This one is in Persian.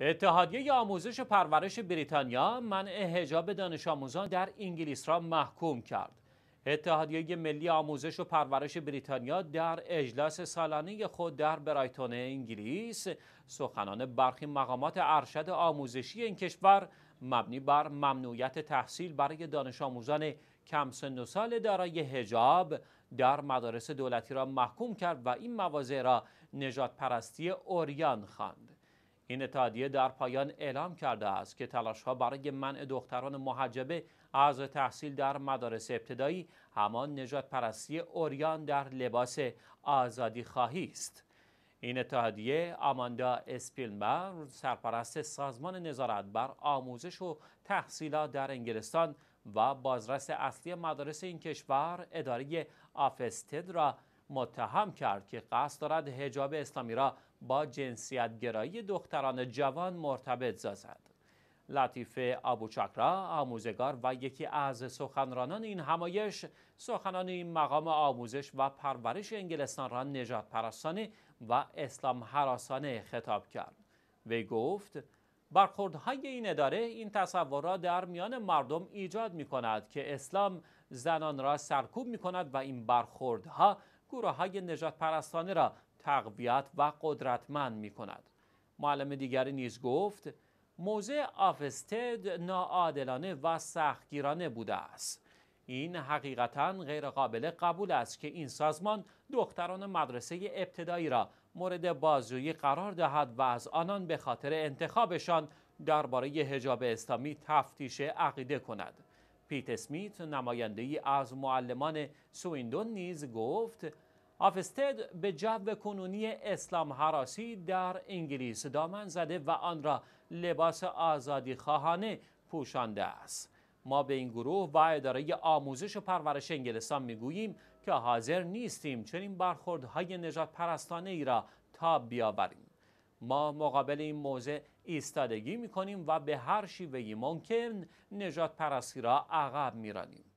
اتحادیه آموزش و پرورش بریتانیا منع حجاب دانش آموزان در انگلیس را محکوم کرد. اتحادیه ملی آموزش و پرورش بریتانیا در اجلاس سالانه خود در برایتون انگلیس سخنان برخی مقامات ارشد آموزشی این کشور مبنی بر ممنوعیت تحصیل برای دانش آموزان کم سن و سال دارای هجاب در مدارس دولتی را محکوم کرد و این مواضع را نجات پرستی اوریان خواند. این اتحادیه در پایان اعلام کرده است که تلاشها برای منع دختران محجبه از تحصیل در مدارس ابتدایی همان نجات پرستی اوریان در لباس آزادی خواهی است. این اتحادیه آماندا اسپیلمر سرپرست سازمان نظارت بر آموزش و تحصیلات در انگلستان و بازرس اصلی مدارس این کشور اداره آفستد را متهم کرد که قصد دارد هجاب اسلامی را با گرایی دختران جوان مرتبط سازد لطیفه ابوچکرا آموزگار و یکی از سخنرانان این همایش سخنان این مقام آموزش و پرورش انگلستان را نجات پرستانه و اسلام حراسانه خطاب کرد وی گفت برخوردهای این اداره این تصور را در میان مردم ایجاد می کند که اسلام زنان را سرکوب می کند و این برخوردها گروه های نجات پرستانه را تقویت و قدرتمند می کند. معلم دیگری نیز گفت موزه آفستد ناعادلانه و سختگیرانه بوده است. این حقیقتا غیرقابل قبول است که این سازمان دختران مدرسه ابتدایی را مورد بازجویی قرار دهد و از آنان به خاطر انتخابشان درباره حجاب اسلامی تفتیش عقیده کند. پیت اسمیت نماینده ای از معلمان سویندون نیز گفت آفستد به جو کنونی اسلام حراسی در انگلیس دامن زده و آن را لباس آزادی خواهانه پوشانده است ما به این گروه و اداره آموزش و پرورش انگلستان میگوییم که حاضر نیستیم چنین برخوردهای نجات پرستانه ای را تا بیاوریم ما مقابل این موضع ایستادگی کنیم و به هر شیوهی ممکن نجات پرستی را عقب میرانیم